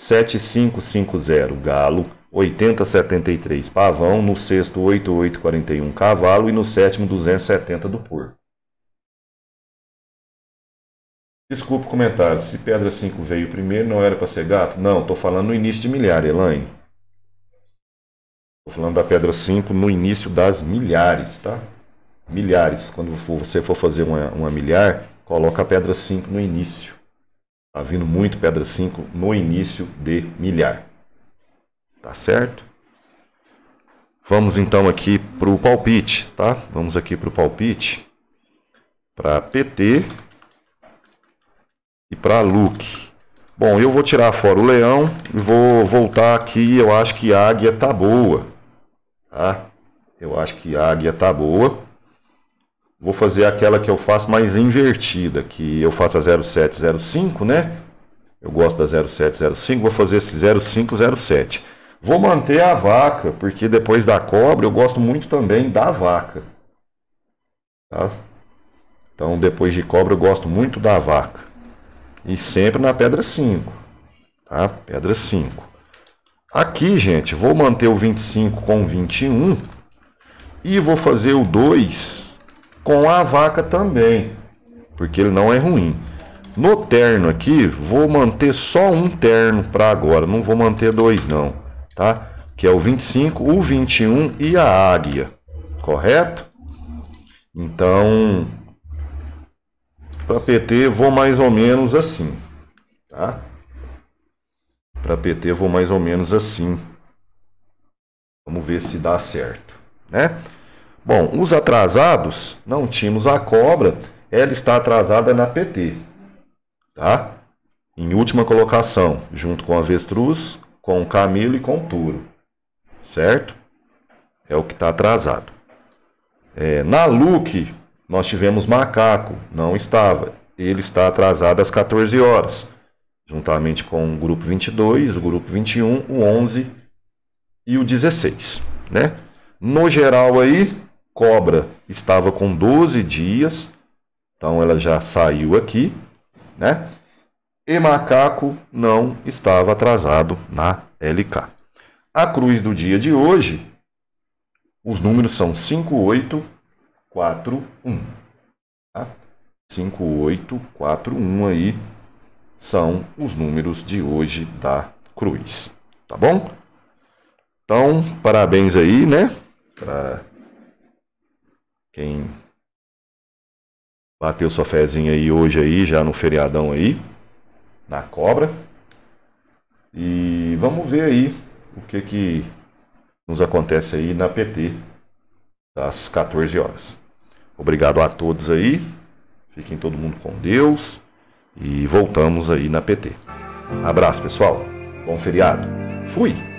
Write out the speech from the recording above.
7550 Galo, 8073 Pavão, no sexto 8841 Cavalo e no sétimo 270 do Porco. Desculpe o comentário, se Pedra 5 veio primeiro, não era para ser gato? Não, estou falando no início de milhar, Elaine. Estou falando da Pedra 5 no início das milhares, tá? Milhares. Quando for, você for fazer uma, uma milhar, coloca a Pedra 5 no início. Está vindo muito pedra 5 no início de milhar. Tá certo? Vamos então aqui para o palpite, tá? Vamos aqui para o palpite. Para PT e para Luke. Bom, eu vou tirar fora o leão e vou voltar aqui. Eu acho que a águia tá boa. Tá? Eu acho que a águia tá boa vou fazer aquela que eu faço mais invertida, que eu faço a 0705, né? Eu gosto da 0705, vou fazer esse 0507. Vou manter a vaca, porque depois da cobra eu gosto muito também da vaca. Tá? Então depois de cobra eu gosto muito da vaca. E sempre na pedra 5. Tá? Pedra 5. Aqui, gente, vou manter o 25 com 21 e vou fazer o 2 com a vaca também, porque ele não é ruim. No terno aqui, vou manter só um terno para agora, não vou manter dois não, tá? Que é o 25, o 21 e a águia, correto? Então, para PT vou mais ou menos assim, tá? Para PT vou mais ou menos assim. Vamos ver se dá certo, né? Bom, os atrasados, não tínhamos a cobra, ela está atrasada na PT, tá? Em última colocação, junto com a avestruz, com o camilo e com o touro, certo? É o que está atrasado. É, na look nós tivemos macaco, não estava. Ele está atrasado às 14 horas, juntamente com o grupo 22, o grupo 21, o 11 e o 16, né? No geral aí, Cobra estava com 12 dias, então ela já saiu aqui, né? E macaco não estava atrasado na LK. A cruz do dia de hoje, os números são 5841. Tá? 5841 aí são os números de hoje da cruz, tá bom? Então, parabéns aí, né? Quem bateu sua fezinha aí hoje aí, já no feriadão aí, na cobra. E vamos ver aí o que que nos acontece aí na PT às 14 horas. Obrigado a todos aí. Fiquem todo mundo com Deus e voltamos aí na PT. Abraço, pessoal. Bom feriado. Fui.